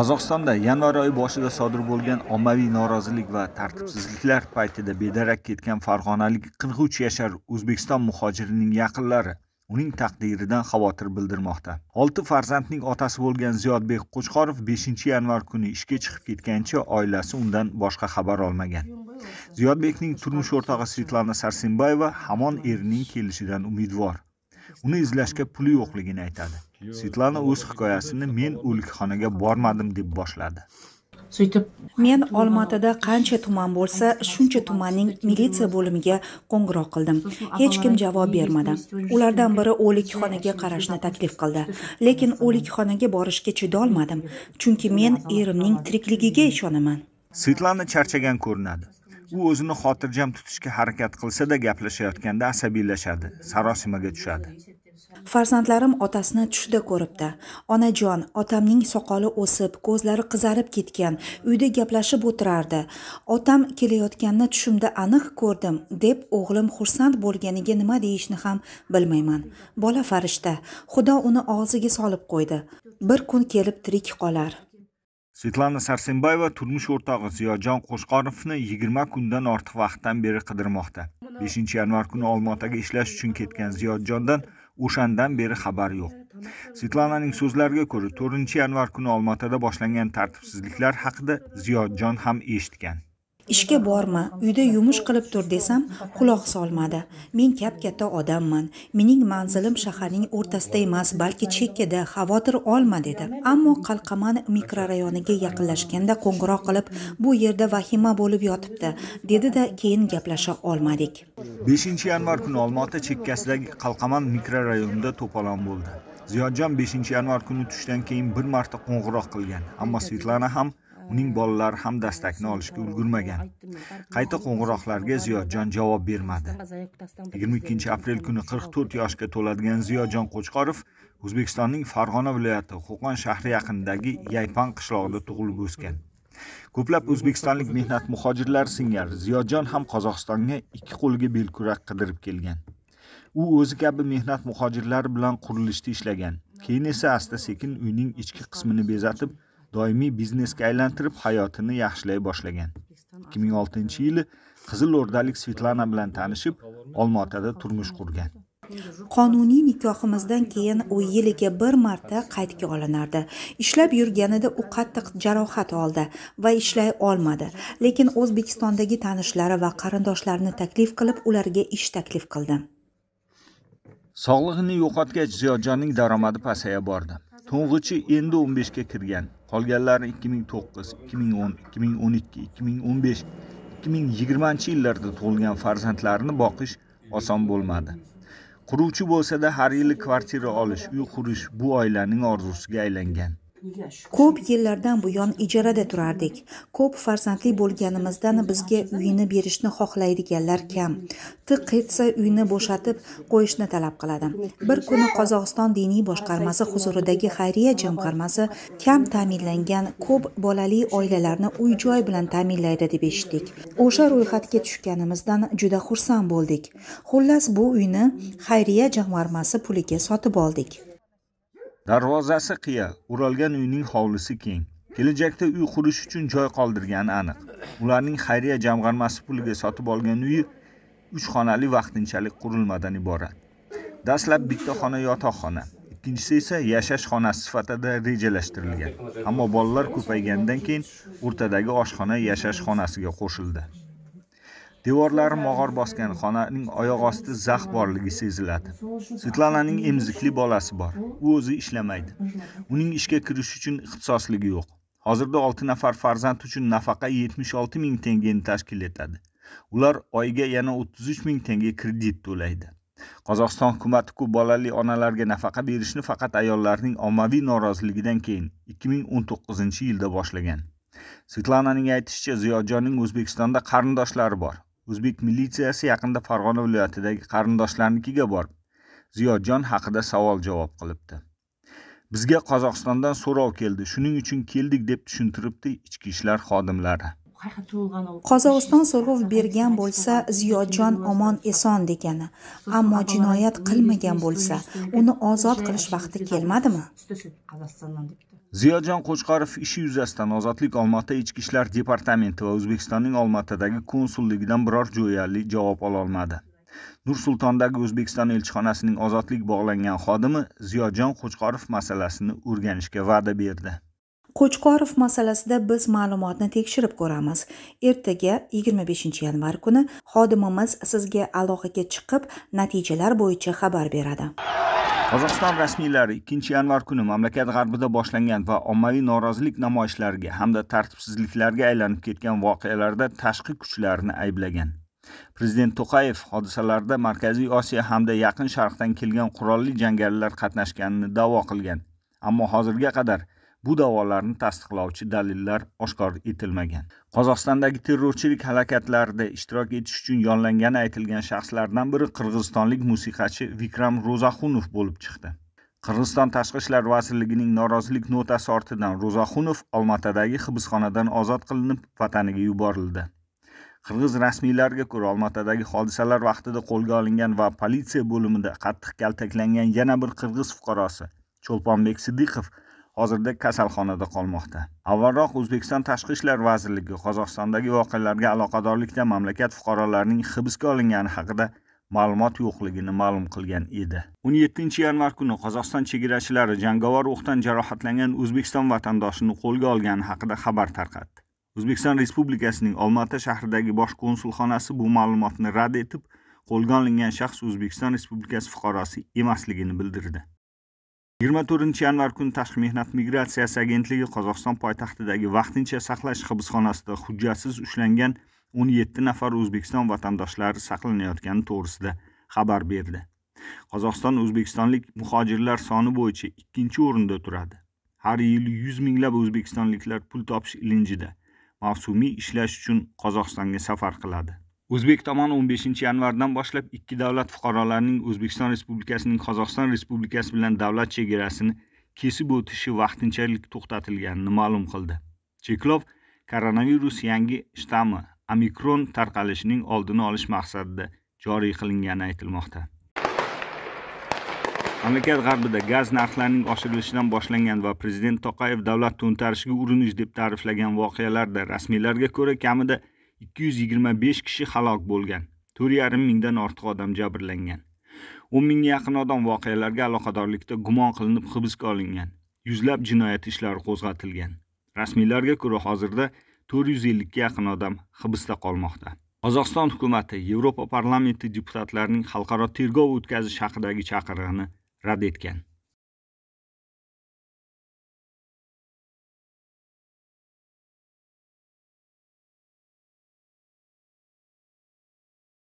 qozog'istonda yanvar oyi boshida sodir bo'lgan ommaviy norozilik va tartibsizliklar paytida bedarak ketgan farg'onalik qirq uch yashar o'zbekiston muhojirining yaqinlari uning taqdiridan xavotir bildirmoqda olti farzandning otasi bo'lgan ziyodbek qo'chqorov beshinchi yanvar kuni ishga chiqib ketgancha oilasi undan boshqa xabar olmagan ziyodbekning turmush o'rtog'i svetlana sarsimbayeva hamon erining kelishidan umidvor uni izlashga puli yo'qligini aytadi Svetlana o'z hikoyasini men o'likxonaga bormadim deb boshladi. So'ytib, men алматыда qancha tuman bo'lsa, shuncha tumanning militsiya bo'limiga qo'ng'iroq qildim. Hech kim javob bermadi. Ulardan biri o'likxonaga qarashni taklif qildi, lekin o'likxonaga borishga chidolmadim, chunki men erimning tirikligiga ishonaman. светлана charchagan ko'rinadi. u o'zini xotirjam tutishga harakat qilsa-da gaplashayotganda asabiylashadi, sarosimaga tushadi. farzandlarim otasini tushida ko'ribdi onajon otamning soqoli o'sib ko'zlari qizarib ketgan uyda gaplashib o'tirardi otam kelayotganini tushimda aniq ko'rdim deb o'g'lim xursand bo'lganiga nima deyishni ham bilmayman bola farishta xudo uni og'ziga solib qo'ydi bir kun kelib tirik qolar svetlana sarsenbayeva turmush o'rtog'i ziyojon qo'shqorovni yigirma kundan ortiq vaqtdan beri qidirmoqda beshinchi yanvar kuni olmaotaga ishlash uchun ketgan ziyodjondan o'shandan beri xabar yo'q svetlananing so'zlariga ko'ra to'rtinchi yanvar kuni olmaotada boshlangan tartibsizliklar haqida ziyodjon ham eshitgan ishga borma uyda yumush qilib tur desam quloq solmadi men kap katta odamman mening manzilim shaharning o'rtasida emas balki chekkada xavotir olma dedi ammo qalqaman mikrorayoniga yaqinlashganda qo'ng'iroq qilib bu yerda vahima bo'lib yotibdi dedida keyin gaplasha olmadik 5 yanvar kuni olmaota chekkasidagi qalqaman mikrorayonida to'polon bo'ldi ziyodjon 5 yanvar kuni tushdan keyin bir marta qo'ng'iroq qilgan ammo svetlana ham uning bolalari ham dastakni olishga ulgurmagan qayta qo'ng'iroqlarga ziyojon javob bermadi yigirma ikkinchi aprel kuni qirq to'rt yoshga to'ladigan ziyojon qo'chqorov o'zbekistonning farg'ona viloyati qo'qon shahri yaqinidagi yaypan qishlog'ida tug'ilib o'sgan ko'plab o'zbekistonlik mehnat muhojirlari singari ziyojon ham qozog'istonga ikki qo'liga belkurak qidirib kelgan u o'zi kabi mehnat muhojirlari bilan qurilishda ishlagan keyin esa asta sekin uyning ichki qismini bezatib doimiy biznesga aylantirib hayotini yaxshilay boshlagan 2006 yili qizilo'rdalik svetlana bilan tanishib olmaotada turmush qurgan qonuniy nikohimizdan keyin u yiliga bir marta qaydga olinardi ishlab yurganida u qattiq jarohat oldi va ishlay olmadi lekin o'zbekistondagi tanishlari va qarindoshlarini taklif qilib ularga ish taklif qildi sog'lig'ini yo'qotgach ziyodjonning daromadi pasaya bordi to'ng'ichi endi 15 ga kirgan qolganlari 2009 2010 2012 2015 2020 yillarda tug'ilgan farzandlarini boqish oson bo'lmadi quruvchi bo'lsa-da har yili kvartira olish uy qurish bu oilaning orzusiga aylangan ko'p yillardan buyon ijarada turardik ko'p farzandli bo'lganimizdan bizga uyini berishni xohlaydiganlar kam tiq etsa uyni bo'shatib qo'yishni talab qiladi bir kuni qozog'iston diniy boshqarmasi huzuridagi xayriya jamg'armasi kam ta'minlangan ko'p bolali oilalarni uy joy bilan ta'minlaydi deb eshitdik o'sha ro'yxatga tushganimizdan juda xursand bo'ldik xullas bu uyni xayriya jamg'armasi puliga sotib oldik darvozasi qiya o'ralgan uyning hovlisi keng kelajakda uy qurish uchun joy qoldirgani aniq ularning xayriya jamg'armasi puliga sotib olgan uyi uch xonali vaqtinchalik qurilmadan iborat dastlab bitta xona yotoqxona ikkinchisi esa yashash xonasi sifatida rejalashtirilgan ammo bolalar ko'paygandan keyin o'rtadagi oshxona yashash xonasiga qo'shildi devorlari mog'or bosgan xonaning oyoq osti zax borligi seziladi svetlananing emizikli bolasi bor u o'zi ishlamaydi uning ishga kirish uchun ixtisosligi yo'q hozirda olti nafar farzand uchun nafaqa yetmish olti ming tengeni tashkil etadi ular oyiga yana o'ttiz uch ming tenga kredit to'laydi qozog'iston hukumati ku bolali onalarga nafaqa berishni faqat ayollarning ommaviy noroziligidan keyin ikki ming o'n to'qqizinchi yilda boshlagan svetlananing aytishicha ziyojonning o'zbekistonda qarindoshlari bor o'zbek militsiyasi yaqinda farg'ona viloyatidagi qarindoshlarinikiga borib ziyodjon haqida savol javob qilibdi bizga qozog'istondan so'rov keldi shuning uchun keldik deb tushuntiribdi ichki ishlar xodimlari qozog'iston so'rov bergan bo'lsa ziyodjon omon eson degani ammo jinoyat qilmagan bo'lsa uni ozod qilish vaqti kelmadimi ziyodjon qo'chqorov ishi yuzasidan ozodlik olmaota ichki ishlar departamenti va o'zbekistonning olmaotadagi konsulligidan biror jo'yali javob ololmadi nur sultondagi o'zbekiston elchixonasining ozodlik bog'langan xodimi ziyodjon qo'chqorov masalasini o'rganishga va'da berdi qo'chqorov masalasida biz ma'lumotni tekshirib ko'ramiz ertaga 25 yanvar kuni xodimimiz sizga aloqaga chiqib natijalar bo'yicha xabar beradi qozog'iston rasmiylari 2 yanvar kuni mamlakat g'arbida boshlangan va ommaviy norozilik namoyishlariga hamda tartibsizliklarga aylanib ketgan voqealarda tashqi kuchlarni ayblagan prezident to'qayev hodisalarda markaziy osiyo hamda yaqin sharqdan kelgan qurolli jangarilar qatnashganini da'vo qilgan ammo hozirga qadar bu da'volarni tasdiqlovchi dalillar oshkor etilmagan qozog'istondagi terrorchilik harakatlarida ishtirok etish uchun yollangani aytilgan shaxslardan biri qirg'izistonlik musiqachi vikram ro'zaxunov bo'lib chiqdi qirg'iziston tashqi ishlar vazirligining norozilik notasi ortidan ro'zaxunov olmatadagi hibsxonadan ozod qilinib vataniga yuborildi qirg'iz rasmiylariga ko'ra olmatadagi hodisalar vaqtida qo'lga olingan va politsiya bo'limida qattiq kaltaklangan yana bir qirg'iz fuqarosi cho'lponbek siddiqov hozirda kasalxonada qolmoqda avvalroq o'zbekiston tashqi ishlar vazirligi qozog'istondagi voqealarga aloqadorlikda mamlakat fuqarolarining hibsga olingani haqida ma'lumot yo'qligini ma'lum qilgan edi o'n yettinchi yanvar kuni qozog'iston chegarachilari jangovar o'qdan jarohatlangan o'zbekiston vatandoshini qo'lga olgani haqida xabar tarqatdi o'zbekiston respublikasining olmaota shahridagi bosh konsulxonasi bu ma'lumotni rad etib qo'lga olingan shaxs o'zbekiston respublikasi fuqarosi emasligini bildirdi 24 yanvar kuni Tashqi mehnat migratsiyasi agentligi Qozog'iston poytaxtidagi vaqtincha saqlash hibsxonasida hujjatsiz ushlangan 17 nafar O'zbekiston vatandoshlari saqlanayotgani to'g'risida xabar berdi. Qozog'iston o'zbekistonlik muhojirlar soni bo'yicha ikkinchi orinda turadi. Har yili 100 minglab o'zbekistonliklar pul topish ilinjida mavsumiy ishlash uchun Qozog'istonga safar qiladi. o'zbek tomoni 15 yanvardan boshlab ikki davlat fuqarolarining o'zbekiston respublikasining qozog'iston respublikasi bilan davlat chegarasini kesib o'tishi vaqtinchalik to'xtatilganini ma'lum qildi cheklov koronavirus yangi shtammi omikron tarqalishining oldini olish maqsadida joriy qilingani aytilmoqda mamlakat g'arbida gaz narxlarining oshirilishidan boshlangan va prezident toqayev davlat to'ntarishiga urinish deb ta'riflagan voqealarda rasmiylarga ko'ra kamida 225 kishi halok bo'lgan, 4,5 mingdan ortiq odam jabrlangan. 10 mingga yaqin odam voqealarga aloqadorlikda gumon qilinib hibsga olingan. Yuzlab jinoyat ishlari qo'zg'atilgan. Rasmiylarga ko'ra hozirda 450 ga yaqin odam hibsda qolmoqda. Qozog'iston hukumati Yevropa parlamenti deputatlarining xalqaro tergov o'tkazish haqidagi chaqirig'ini rad etgan.